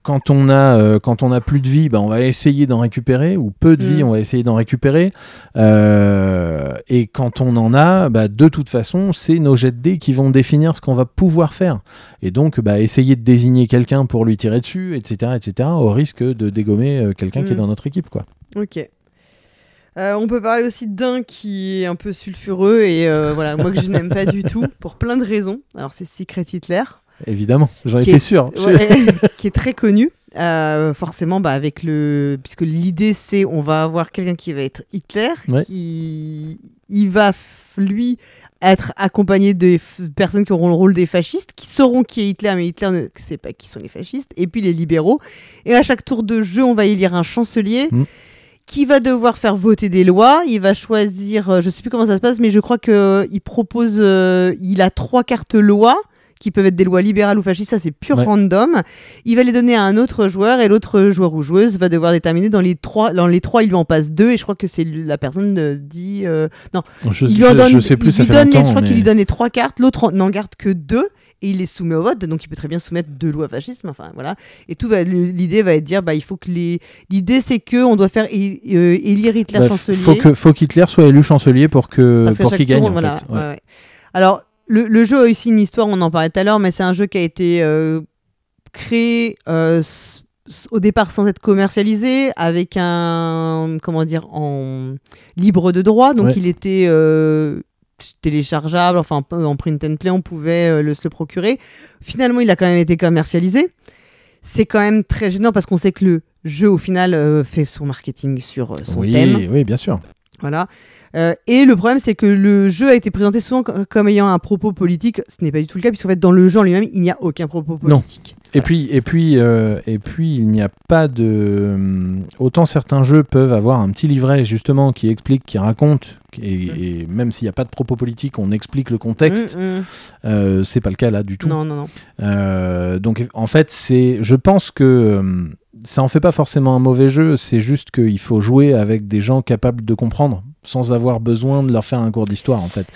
quand on a euh, quand on a plus de vie, ben, on va essayer d'en récupérer ou peu de vie, mm. on va essayer d'en récupérer. Euh, et quand on en a, ben, de toute façon, c'est nos jets de dés qui vont définir ce qu'on va pouvoir faire. Et donc, ben, essayer de désigner quelqu'un pour lui tirer dessus, etc., etc., au risque de dégommer euh, quelqu'un qui est mm. dans notre équipe, quoi. Ok. on peut parler aussi d'un qui est un peu sulfureux et voilà, moi que je n'aime pas du tout pour plein de raisons. Alors c'est Secret Hitler. Évidemment, j'en étais sûr. Hein. qui est très connu. Euh, forcément, bah, avec le, puisque l'idée c'est, on va avoir quelqu'un qui va être Hitler, qui, il va lui être accompagné de personnes qui auront le rôle des fascistes, qui sauront qui est Hitler, mais Hitler ne sait pas qui sont les fascistes, et puis les libéraux. Et à chaque tour de jeu, on va élire un chancelier. Mm. qui va devoir faire voter des lois. Il va choisir, euh, je sais plus comment ça se passe, mais je crois que euh, il propose, il a trois cartes loi qui peuvent être des lois libérales ou fascistes, ça c'est pur random. Il va les donner à un autre joueur et l'autre joueur ou joueuse va devoir déterminer dans les trois, dans les trois il lui en passe deux et je crois que c'est la personne dit euh, non, je, il sais plus, il ça donne je crois qu'il lui donne les trois cartes, l'autre n'en garde que deux et il les soumet au vote, donc il peut très bien soumettre deux lois fascistes. enfin voilà. Et tout l'idée va être de dire, bah il faut que les, l'idée c'est que on doit faire euh, élire Hitler bah, chancelier. Faut que, faut qu'Hitler soit élu chancelier pour que, pour qu'il gagne en fait. Alors le, jeu a aussi une histoire, on en parlait tout à l'heure, mais c'est un jeu qui a été euh, créé euh, au départ sans être commercialisé, avec un. Comment dire En libre de droit. Donc il était. Euh, téléchargeable, enfin en print and play, on pouvait le, se le procurer. Finalement, il a quand même été commercialisé. C'est quand même très gênant parce qu'on sait que le jeu, au final, fait son marketing sur son oui, Oui, bien sûr. Voilà. Euh, et le problème, c'est que le jeu a été présenté souvent comme ayant un propos politique. Ce n'est pas du tout le cas, puisqu'en fait, dans le jeu en lui-même, il n'y a aucun propos politique. Et puis, et puis, euh, et puis, il n'y a pas de. Hum, autant certains jeux peuvent avoir un petit livret justement qui explique, qui raconte, mm. et, même s'il n'y a pas de propos politique, on explique le contexte. Mm, mm. Euh, c'est pas le cas là du tout. Non, non, non. donc, en fait, c'est. Je pense que hum, ça en fait pas forcément un mauvais jeu, c'est juste qu'il faut jouer avec des gens capables de comprendre sans avoir besoin de leur faire un cours d'histoire en fait.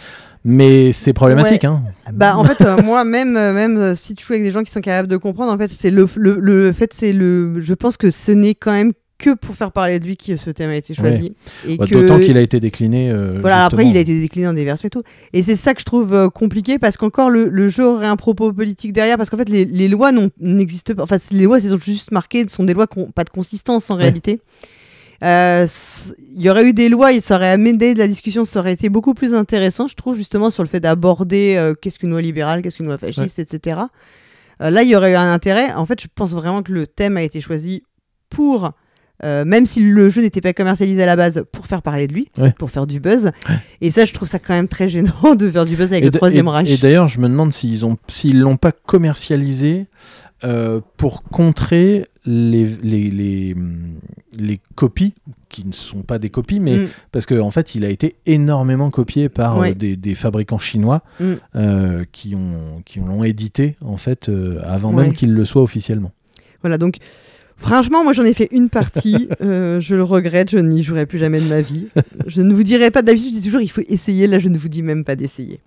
Mais c'est problématique. Hein. Bah, en fait, euh, moi, même, euh, même euh, si tu joues avec des gens qui sont capables de comprendre, en fait, c'est le, le, le fait, c'est le. Je pense que ce n'est quand même que pour faire parler de lui que ce thème a été choisi. Bah, d'autant qu'il a été décliné. voilà, après, il a été décliné en des versions et tout. Et c'est ça que je trouve compliqué parce qu'encore, le, jeu aurait un propos politique derrière parce qu'en fait, les, lois n'existent pas. Enfin, les lois, sont juste marquées, sont des lois qui n'ont pas de consistance en réalité. Euh, il y aurait eu des lois, il serait amené de la discussion, ça aurait été beaucoup plus intéressant, je trouve, justement, sur le fait d'aborder euh, qu'est-ce qu'une loi libérale, qu'est-ce qu'une loi fasciste, etc. Euh, là, il y aurait eu un intérêt. En fait, je pense vraiment que le thème a été choisi pour même si le jeu n'était pas commercialisé à la base, pour faire parler de lui, pour faire du buzz. Et ça, je trouve ça quand même très gênant de faire du buzz avec le Troisième rage Et, d'ailleurs, je me demande s'ils ne s'ils l'ont pas commercialisé euh, pour contrer les, les, copies, qui ne sont pas des copies, mais mm. parce qu'en en fait, il a été énormément copié par euh, des, fabricants chinois mm. euh, qui ont qui l'ont édité en fait avant même qu'il le soit officiellement. Voilà, donc Franchement, moi j'en ai fait une partie, je le regrette, je n'y jouerai plus jamais de ma vie. Je ne vous dirai pas, d'habitude je dis toujours il faut essayer, là je ne vous dis même pas d'essayer.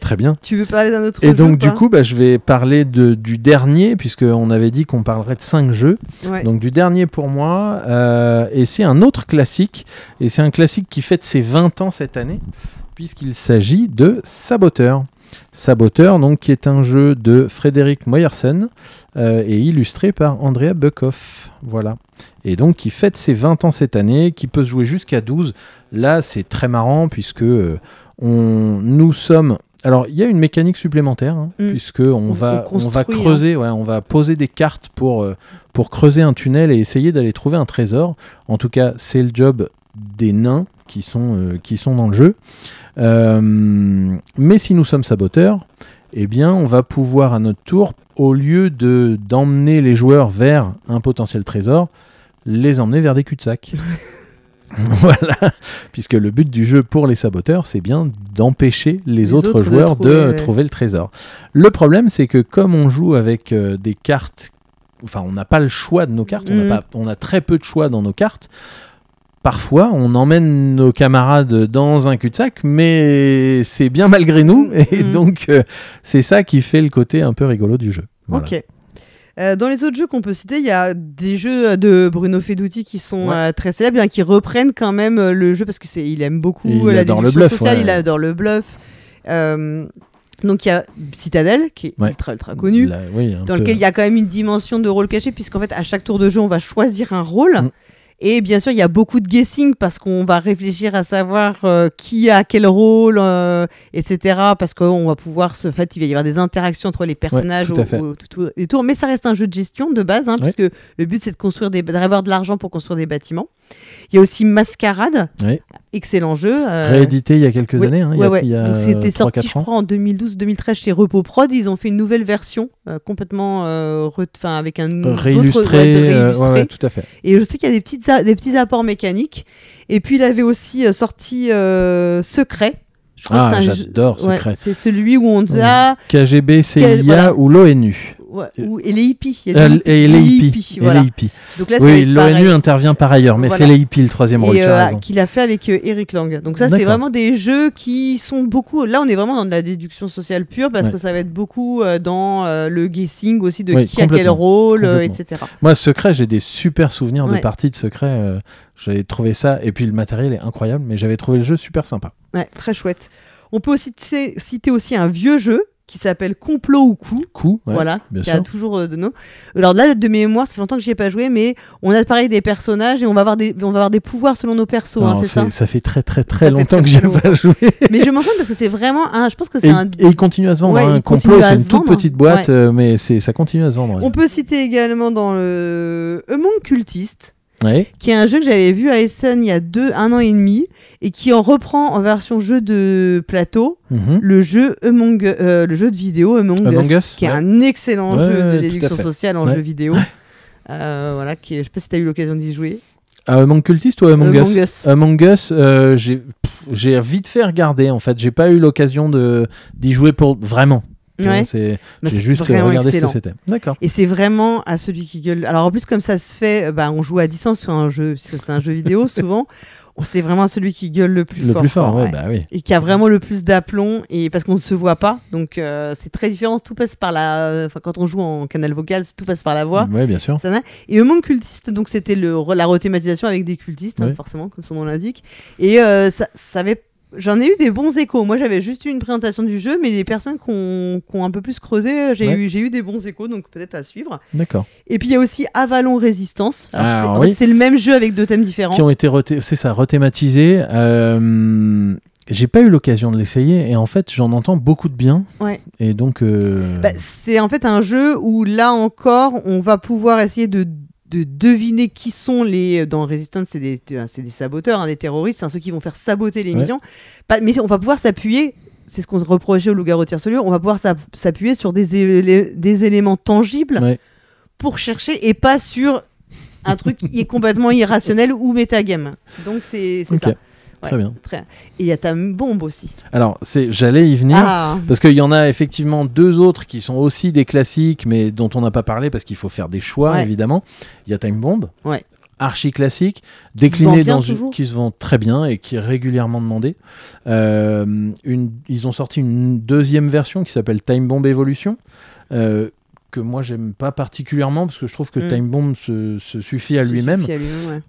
Très bien. Tu veux parler d'un autre Et donc, du coup, bah, je vais parler de, du dernier, puisqu'on avait dit qu'on parlerait de 5 jeux. Donc, du dernier pour moi. Euh, et c'est un autre classique. Et c'est un classique qui fête ses 20 ans cette année, puisqu'il s'agit de Saboteur. Saboteur, donc, qui est un jeu de Frédéric Moyersen euh, et illustré par Andrea Buckhoff. Voilà. Et donc, qui fête ses 20 ans cette année, qui peut se jouer jusqu'à 12. Là, c'est très marrant, puisque. Euh, on, nous sommes alors, il y a une mécanique supplémentaire, hein, mm. puisque on, va, va hein. creuser, on va poser des cartes pour, euh, pour creuser un tunnel et essayer d'aller trouver un trésor. En tout cas, c'est le job des nains qui sont, euh, qui sont dans le jeu. Euh, mais si nous sommes saboteurs, eh bien, on va pouvoir à notre tour, au lieu de d'emmener les joueurs vers un potentiel trésor, les emmener vers des cul-de-sac. voilà, puisque le but du jeu pour les saboteurs, c'est bien d'empêcher les, autres, joueurs de, trouver, le trésor. Le problème, c'est que comme on joue avec euh, des cartes, enfin, on n'a pas le choix de nos cartes, mm. on, a très peu de choix dans nos cartes. Parfois, on emmène nos camarades dans un cul-de-sac, mais c'est bien malgré nous, mm. et mm. donc euh, c'est ça qui fait le côté un peu rigolo du jeu. Ok. Euh, dans les autres jeux qu'on peut citer, il y a des jeux euh, de Bruno Feduti qui sont euh, très célèbres, qui reprennent quand même le jeu parce que il aime beaucoup il la adore le bluff, sociale, il adore le bluff. donc il y a Citadel qui est ultra ultra connu, dans lequel il y a quand même une dimension de rôle caché puisqu'en fait à chaque tour de jeu on va choisir un rôle. Mm. Et bien sûr, il y a beaucoup de guessing parce qu'on va réfléchir à savoir euh, qui a quel rôle, euh, etc. Parce qu'on va pouvoir se. fatiguer, fait, il va y avoir des interactions entre les personnages tout, Mais ça reste un jeu de gestion de base, hein, puisque le but, c'est de construire des, d'avoir de l'argent pour construire des bâtiments. Il y a aussi Mascarade, excellent jeu. Euh, Réédité il y a quelques années. C'était sorti, je crois, en 2012-2013 chez Repos Prod. Ils ont fait une nouvelle version, euh, complètement euh, avec un euh, tout à fait. Et je sais qu'il y a des, petites des petits apports mécaniques. Et puis, il avait aussi sorti Secret. ah, j'adore Secret. c'est celui où on mmh. a KGB, CIA ou l'ONU ou, et les hippies. et les hippies. Donc là, oui, l'ONU intervient par ailleurs, mais c'est les hippies le troisième rôle. Euh, qu'il a fait avec euh, Eric Lang. Donc ça, c'est vraiment des jeux qui sont beaucoup. Là, on est vraiment dans de la déduction sociale pure parce que ça va être beaucoup euh, dans le guessing aussi de qui a quel rôle, etc. Moi, Secret, j'ai des super souvenirs de parties de Secret. j'avais trouvé ça, et puis le matériel est incroyable, mais j'avais trouvé le jeu super sympa. Ouais, très chouette. On peut aussi citer aussi un vieux jeu qui s'appelle Complot ou Coup. Coup, voilà, bien qui a toujours euh, de nos. Alors là, de mémoire, ça fait longtemps que j'y ai pas joué, mais on a pareil des personnages et on va avoir des, on va avoir des pouvoirs selon nos persos, hein, ça fait très très très longtemps que, n'y ai pas joué. mais je m'en souviens parce que c'est vraiment un, je pense que c'est un. Et il continue à se vendre. Hein. complot, c'est une toute hein. petite boîte, euh, mais c'est ça continue à se vendre. On peut citer également dans le Among Cultiste qui est un jeu que j'avais vu à Essen il y a deux, un an et demi, et qui en reprend en version jeu de plateau mhm. le, jeu euh, le jeu de vidéo Among, Us, qui est un excellent jeu de déduction sociale en jeu vidéo. Euh, voilà, qui, je sais pas si tu as eu l'occasion d'y jouer. Euh, Among Cultist ou Among, Among Us, Among Us, euh, j'ai vite fait regarder en fait. J'ai pas eu l'occasion d'y jouer pour vraiment. Ouais. C'est bah, juste regardé ce que c'était. D'accord. Et c'est vraiment à celui qui gueule. Alors en plus comme ça se fait, euh, bah, on joue à distance sur un jeu, c'est un jeu vidéo souvent. C'est vraiment à celui qui gueule le plus fort. Le plus fort, bah oui. Et qui a vraiment le plus d'aplomb, et parce qu'on ne se voit pas. Donc, euh, c'est très différent. Tout passe par la. Enfin, quand on joue en canal vocal, tout passe par la voix. Oui, bien sûr. Et le monde cultiste, donc, c'était la rethématisation avec des cultistes, hein, forcément, comme son nom l'indique. Et euh, ça, ça avait J'en ai eu des bons échos. Moi, j'avais juste eu une présentation du jeu, mais les personnes qui ont, un peu plus creusé, euh, j'ai eu, eu des bons échos, donc peut-être à suivre. D'accord. Et puis, il y a aussi Avalon Résistance. Ah, c'est le même jeu avec deux thèmes différents. Qui ont été, c'est ça, rethématisés. Euh, j'ai pas eu l'occasion de l'essayer et en fait j'en entends beaucoup de bien. Ouais. Et donc euh, bah, c'est en fait un jeu où là encore on va pouvoir essayer de de deviner qui sont les. Dans Resistance, c'est des, saboteurs, hein, des terroristes, hein, ceux qui vont faire saboter l'émission. mais on va pouvoir s'appuyer. C'est ce qu'on reprochait au loup-garou lieu On va pouvoir s'appuyer sur des, éléments tangibles pour chercher et pas sur un truc qui est complètement irrationnel ou métagame. Donc c'est ça très bien. il y a Time Bomb aussi. Alors, c'est, j'allais y venir, ah. parce qu'il y en a effectivement deux autres qui sont aussi des classiques, mais dont on n'a pas parlé parce qu'il faut faire des choix, évidemment. Il y a Time Bomb. Ouais. Archi classique, décliné dans une qui se vend très bien et qui est régulièrement demandé. Euh, ils ont sorti une deuxième version qui s'appelle Time Bomb Evolution, euh, que moi j'aime pas particulièrement parce que je trouve que mm. Time Bomb se, suffit à lui-même.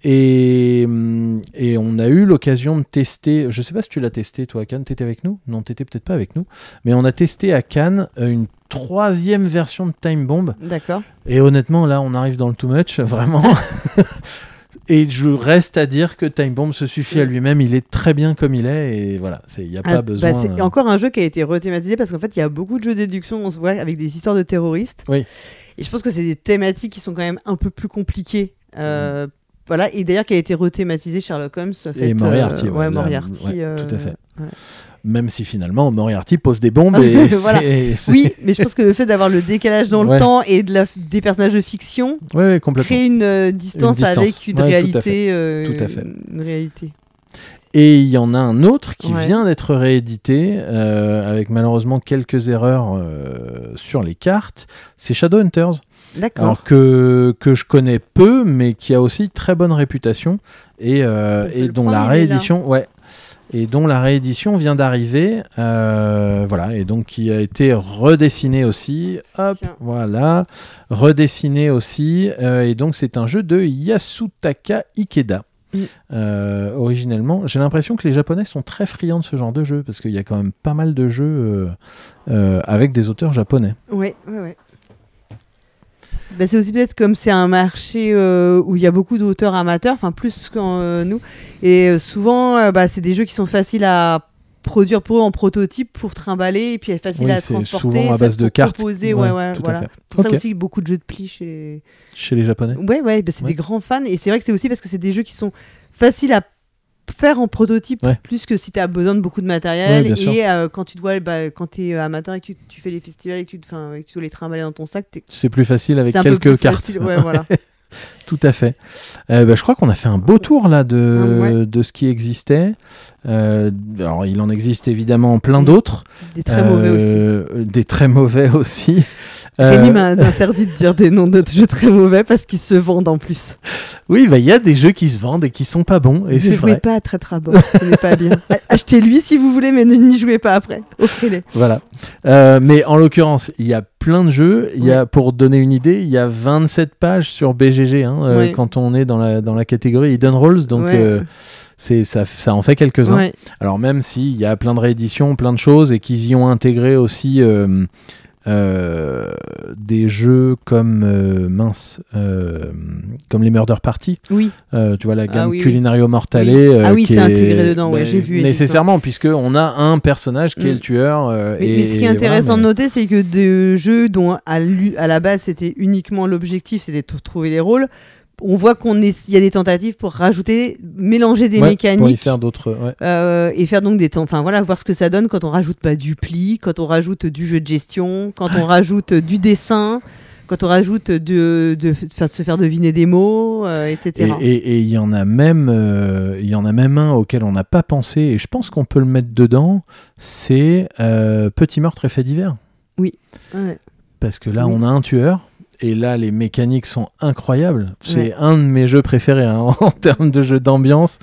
et, mm, et, on a eu l'occasion de tester, je sais pas si tu l'as testé toi à Cannes, t'étais avec nous Non, t'étais peut-être pas avec nous, mais on a testé à Cannes euh, une troisième version de Time Bomb. D'accord. Et honnêtement, là on arrive dans le too much, vraiment et je reste à dire que Time Bomb se suffit à mm. lui-même. Il est très bien comme il est et voilà, il n'y a pas ah, bah, besoin. c'est euh. encore un jeu qui a été rethématisé parce qu'en fait, il y a beaucoup de jeux de déduction on se voit, avec des histoires de terroristes. Oui. Et je pense que c'est des thématiques qui sont quand même un peu plus compliquées. Euh, mm. Voilà, et d'ailleurs qui a été rethématisé Sherlock Holmes. Fait, et Moriarty. Euh, tout à euh, fait. Même si finalement Moriarty pose des bombes. Et Oui, mais je pense que le fait d'avoir le décalage dans le temps et de la des personnages de fiction crée euh, une, distance avec une réalité. Euh, tout à fait. Une réalité. Et il y en a un autre qui vient d'être réédité, euh, avec malheureusement quelques erreurs sur les cartes, c'est Shadowhunters. D'accord. Alors que, que je connais peu, mais qui a aussi très bonne réputation et, et dont la réédition, ouais, et dont la réédition vient d'arriver, euh, voilà, et donc qui a été redessiné aussi, hop, voilà, redessiné aussi, euh, et donc c'est un jeu de Yasutaka Ikeda. Mm. Euh, originellement, j'ai l'impression que les Japonais sont très friands de ce genre de jeu parce qu'il y a quand même pas mal de jeux avec des auteurs japonais. Oui, oui, oui. Bah, c'est aussi peut-être comme c'est un marché euh, où il y a beaucoup d'auteurs amateurs, enfin plus qu'en euh, nous. Et euh, souvent, bah, c'est des jeux qui sont faciles à produire pour eux en prototype pour trimballer et puis facile à transporter souvent à base de cartes proposer, ouais, ouais, voilà. ça aussi beaucoup de jeux de plis chez les japonais ouais ouais bah, c'est des grands fans et c'est vrai que c'est aussi parce que c'est des jeux qui sont faciles à faire en prototype plus que si tu as besoin de beaucoup de matériel et euh, quand tu dois bah, quand tu es euh, amateur et que tu, fais les festivals et que tu, dois les trimballer dans ton sac c'est plus facile avec quelques cartes voilà. tout à fait euh, bah, je crois qu'on a fait un beau tour là de, de ce qui existait alors il en existe évidemment plein d'autres des très mauvais aussi des très mauvais aussi euh, Rémi m'a interdit de dire des noms de jeux très mauvais parce qu'ils se vendent en plus. Oui, bah, il y a des jeux qui se vendent et qui sont pas bons. Et ne jouez vrai. pas à très très bon, ce n'est pas bien. Achetez-lui si vous voulez, mais ne n'y jouez pas après. Offrez-les. Voilà. Euh, mais en l'occurrence, il y a plein de jeux. Il y a, pour donner une idée, il y a 27 pages sur BGG hein, euh, quand on est dans la, dans la catégorie Hidden Rolls. Donc. c'est ça, ça, en fait quelques-uns. Alors même s'il y a plein de rééditions, plein de choses, et qu'ils y ont intégré aussi euh, des jeux comme euh, mince, euh, comme les Murder Party. Oui. tu vois la ah gamme Culinario Mortale. ah oui, c'est intégré dedans. Ben, vu. Nécessairement, puisque on a un personnage qui est mm. le tueur. et, ce qui est intéressant de noter, c'est que des jeux dont à, à la base c'était uniquement l'objectif, c'était de trouver les rôles on voit qu'on est, y a des tentatives pour rajouter, mélanger des mécaniques, faire euh, et faire donc des temps, enfin voilà, voir ce que ça donne quand on rajoute pas du pli, quand on rajoute du jeu de gestion, quand on rajoute du dessin quand on rajoute de, se faire deviner des mots, euh, etc. Et il y en a même, euh, il y en a même un auquel on n'a pas pensé et je pense qu'on peut le mettre dedans. C'est Petit meurtre Effet fait divers. Oui. Parce que là, on a un tueur et là les mécaniques sont incroyables. C'est un de mes jeux préférés hein, en termes de jeu d'ambiance.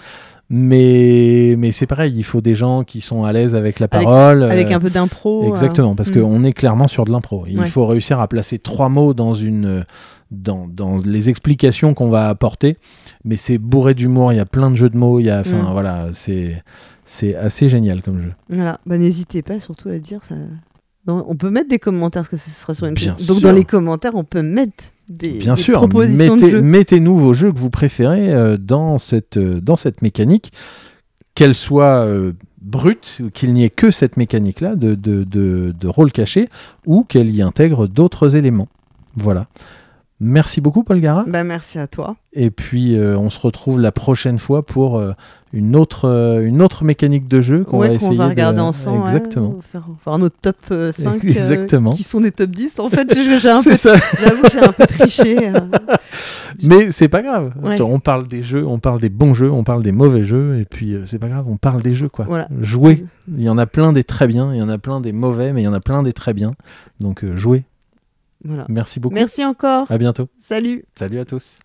Mais, mais c'est pareil, il faut des gens qui sont à l'aise avec la parole. Avec, euh, un peu d'impro. Hein. Exactement, parce mm. qu'on est clairement sur de l'impro. Il faut réussir à placer trois mots dans, une, dans, dans les explications qu'on va apporter. Mais c'est bourré d'humour, il y a plein de jeux de mots. Il y a, mm. voilà, c'est assez génial comme jeu. Voilà, bah, n'hésitez pas surtout à dire, ça, on peut mettre des commentaires, parce que ce sera sur une Donc dans les commentaires, on peut mettre des, propositions mettez, de jeux. Mettez-nous vos jeux que vous préférez euh, dans, cette, euh, dans cette mécanique, qu'elle soit euh, brute, qu'il n'y ait que cette mécanique-là de, de rôle caché, ou qu'elle y intègre d'autres éléments. Voilà. Merci beaucoup, Paul Gara. Ben, merci à toi. Et puis, euh, on se retrouve la prochaine fois pour euh, une, autre, euh, une autre mécanique de jeu qu'on essayer va faire. essayer. va regarder ensemble. Exactement. On faire, voir notre top 5. Exactement. qui sont des top 10. En fait, j'avoue j'ai un peu triché. Mais c'est pas grave. On parle des jeux, on parle des bons jeux, on parle des mauvais jeux. Et puis, c'est pas grave, on parle des jeux. quoi. Jouer. Il y en a plein des très bien, il y en a plein des mauvais, mais il y en a plein des très bien. Donc, jouer. Merci beaucoup. Merci encore. À bientôt. Salut. Salut à tous.